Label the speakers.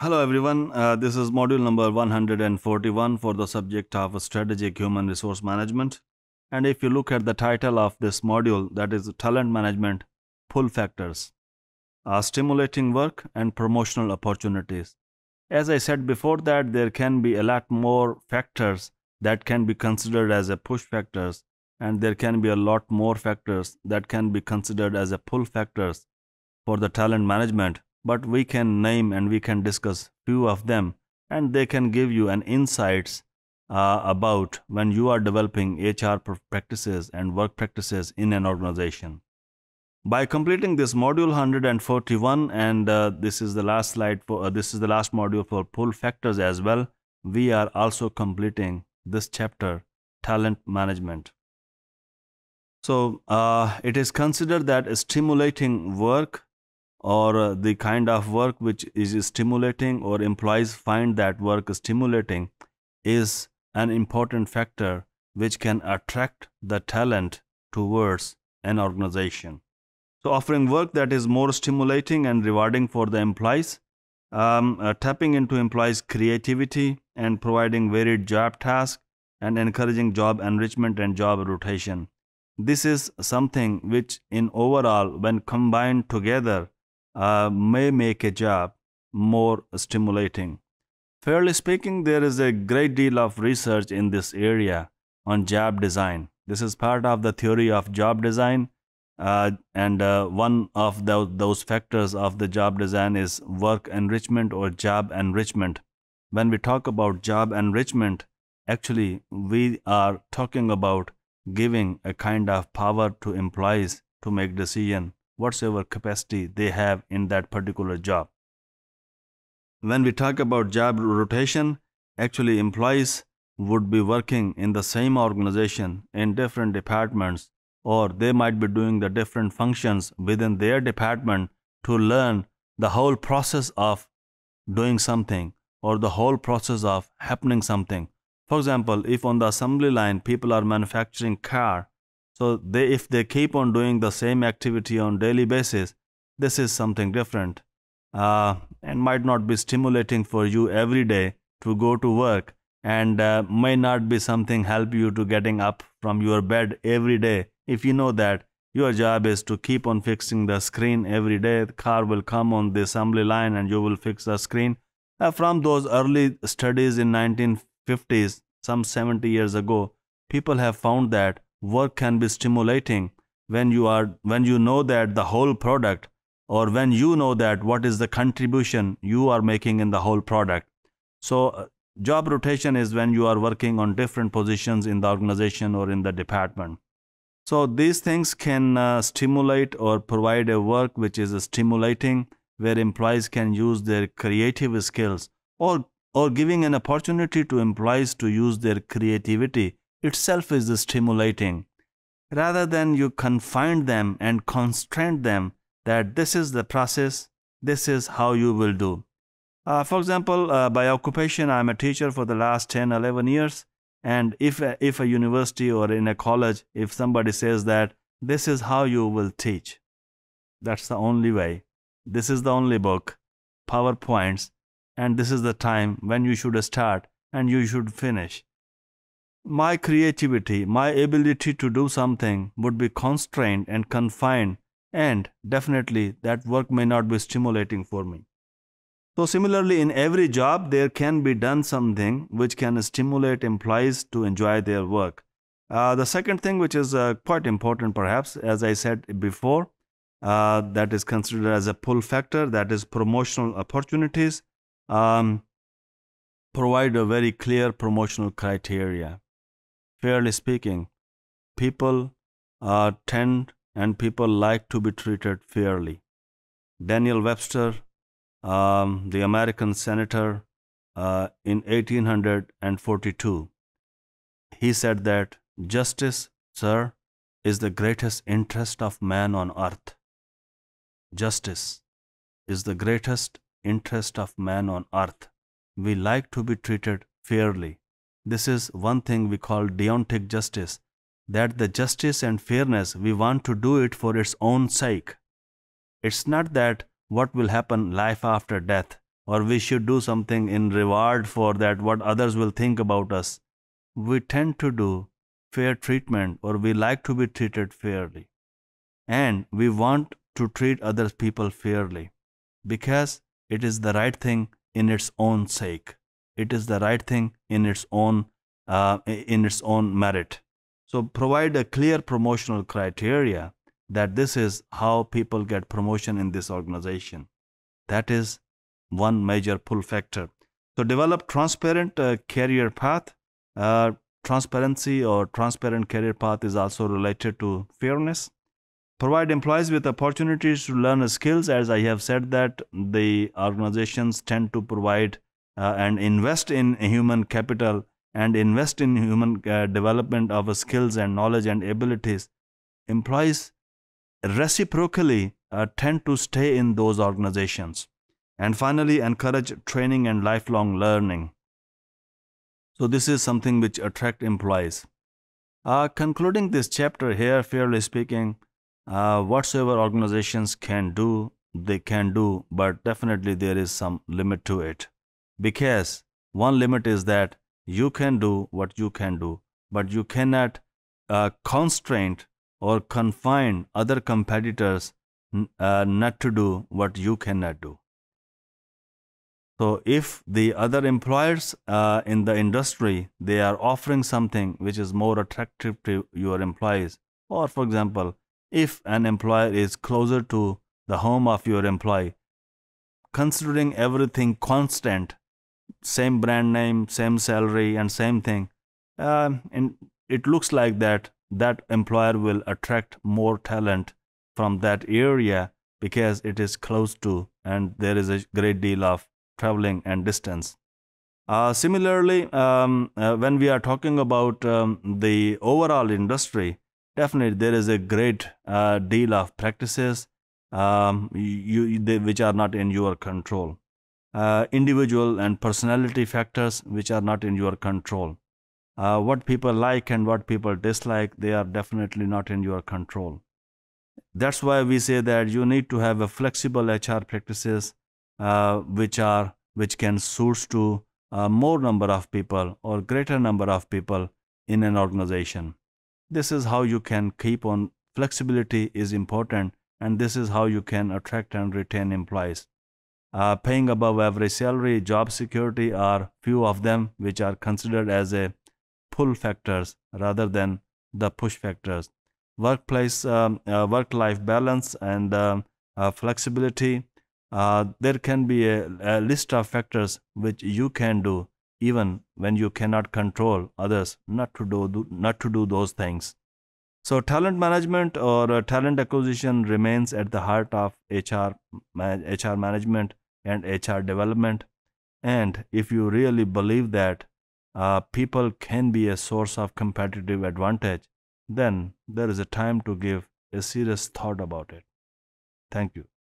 Speaker 1: Hello everyone, uh, this is module number 141 for the subject of strategic human resource management. And if you look at the title of this module, that is talent management, pull factors, uh, stimulating work and promotional opportunities. As I said before that, there can be a lot more factors that can be considered as a push factors and there can be a lot more factors that can be considered as a pull factors for the talent management but we can name and we can discuss few of them and they can give you an insights uh, about when you are developing HR practices and work practices in an organization. By completing this module 141 and uh, this is the last slide for uh, this is the last module for pull factors as well, we are also completing this chapter talent management. So uh, it is considered that stimulating work or the kind of work which is stimulating or employees find that work stimulating is an important factor which can attract the talent towards an organization. So, offering work that is more stimulating and rewarding for the employees, um, uh, tapping into employees' creativity and providing varied job tasks and encouraging job enrichment and job rotation. This is something which, in overall, when combined together, uh, may make a job more stimulating. Fairly speaking, there is a great deal of research in this area on job design. This is part of the theory of job design. Uh, and uh, one of the, those factors of the job design is work enrichment or job enrichment. When we talk about job enrichment, actually we are talking about giving a kind of power to employees to make decision whatsoever capacity they have in that particular job. When we talk about job rotation, actually employees would be working in the same organization in different departments or they might be doing the different functions within their department to learn the whole process of doing something or the whole process of happening something. For example, if on the assembly line people are manufacturing car, so they, if they keep on doing the same activity on daily basis, this is something different uh, and might not be stimulating for you every day to go to work and uh, may not be something help you to getting up from your bed every day if you know that your job is to keep on fixing the screen every day the car will come on the assembly line and you will fix the screen uh, from those early studies in 1950s some 70 years ago people have found that work can be stimulating when you are when you know that the whole product or when you know that what is the contribution you are making in the whole product so uh, job rotation is when you are working on different positions in the organization or in the department so these things can uh, stimulate or provide a work which is stimulating where employees can use their creative skills or or giving an opportunity to employees to use their creativity itself is stimulating rather than you confine them and constrain them that this is the process, this is how you will do. Uh, for example, uh, by occupation, I'm a teacher for the last 10, 11 years. And if, a, if a university or in a college, if somebody says that this is how you will teach, that's the only way. This is the only book, PowerPoints, and this is the time when you should start and you should finish my creativity, my ability to do something would be constrained and confined, and definitely that work may not be stimulating for me. So, similarly, in every job, there can be done something which can stimulate employees to enjoy their work. Uh, the second thing, which is uh, quite important perhaps, as I said before, uh, that is considered as a pull factor, that is promotional opportunities. Um, provide a very clear promotional criteria fairly speaking, people uh, tend and people like to be treated fairly. Daniel Webster, um, the American senator uh, in 1842, he said that justice, sir, is the greatest interest of man on earth. Justice is the greatest interest of man on earth. We like to be treated fairly. This is one thing we call deontic justice, that the justice and fairness, we want to do it for its own sake. It's not that what will happen life after death, or we should do something in reward for that, what others will think about us. We tend to do fair treatment, or we like to be treated fairly. And we want to treat other people fairly, because it is the right thing in its own sake it is the right thing in its own uh, in its own merit. So provide a clear promotional criteria that this is how people get promotion in this organization. That is one major pull factor. So develop transparent uh, career path. Uh, transparency or transparent career path is also related to fairness. Provide employees with opportunities to learn skills. As I have said that the organizations tend to provide uh, and invest in human capital and invest in human uh, development of skills and knowledge and abilities, employees reciprocally uh, tend to stay in those organizations. And finally, encourage training and lifelong learning. So this is something which attract employees. Uh, concluding this chapter here, fairly speaking, uh, whatsoever organizations can do, they can do, but definitely there is some limit to it because one limit is that you can do what you can do, but you cannot uh, constrain or confine other competitors uh, not to do what you cannot do. So if the other employers uh, in the industry, they are offering something which is more attractive to your employees, or for example, if an employer is closer to the home of your employee, considering everything constant, same brand name, same salary, and same thing. Uh, and it looks like that that employer will attract more talent from that area because it is close to and there is a great deal of traveling and distance. Uh, similarly, um, uh, when we are talking about um, the overall industry, definitely there is a great uh, deal of practices um, you, you, they, which are not in your control uh, individual and personality factors which are not in your control. Uh, what people like and what people dislike, they are definitely not in your control. That's why we say that you need to have a flexible HR practices uh, which are which can suit to uh, more number of people or greater number of people in an organization. This is how you can keep on flexibility is important and this is how you can attract and retain employees uh, paying above average salary, job security are few of them which are considered as a pull factors rather than the push factors. Workplace, um, uh, work-life balance and um, uh, flexibility. Uh, there can be a, a list of factors which you can do even when you cannot control others not to do, do not to do those things. So, talent management or uh, talent acquisition remains at the heart of HR, HR management and HR development. And if you really believe that uh, people can be a source of competitive advantage, then there is a time to give a serious thought about it. Thank you.